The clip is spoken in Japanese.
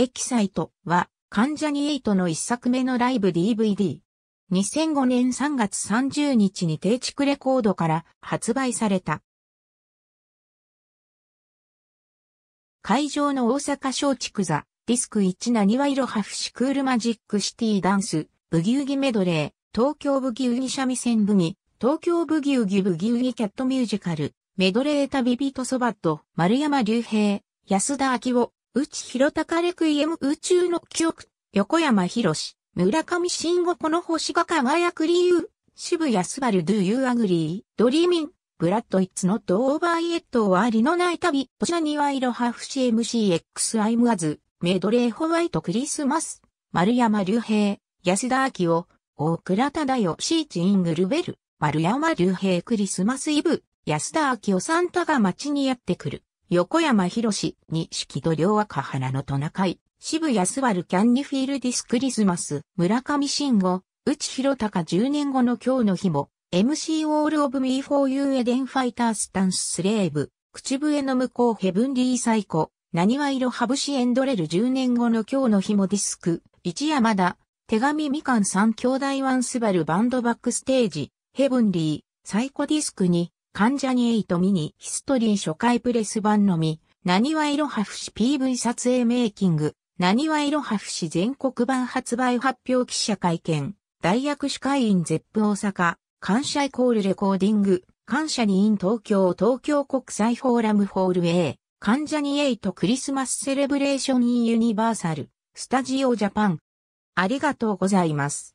エキサイトは、関ジャニエイトの一作目のライブ DVD。2005年3月30日に定畜レコードから発売された。会場の大阪松竹座、ディスク1なにわいろはフシクールマジックシティダンス、ブギウギメドレー、東京ブギウギシミセンブギ、東京ブギウギブギウギキャットミュージカル、メドレー旅ソバット、丸山隆平、安田明夫、内広高レクイエム宇宙の記憶、横山博士、村上慎吾この星が輝く理由、渋谷スバル Do You Agree, ドリーミン、ブラッドイッツのドーバーイエットはありのない旅、星なにはいろはふし MCX アイムアズ、メドレーホワイトクリスマス、丸山隆平、安田明夫、大倉忠義シ一イングルベル、丸山隆平クリスマスイブ、安田明夫サンタが街にやってくる。横山博士、西木戸両赤花のトナカイ、渋谷スワルキャンニフィールディスクリスマス、村上信吾、内広隆10年後の今日の日も、MC オールオブミーフォーユーエデンファイタースタンススレーブ、口笛の向こうヘブンリーサイコ、何は色ハブシエンドレル10年後の今日の日もディスク、一山田、手紙みかん3兄弟ワンスバルバンドバックステージ、ヘブンリー、サイコディスクに、関ジャニエイトミニヒストリー初回プレス版のみ、なにわいろは不死 PV 撮影メイキング、なにわいろは不死全国版発売発表記者会見、大役司会員ゼップ大阪、感謝イコールレコーディング、感謝にイン東京東京国際フォーラムホール A、関ジャニエイトクリスマスセレブレーションインユニバーサル、スタジオジャパン。ありがとうございます。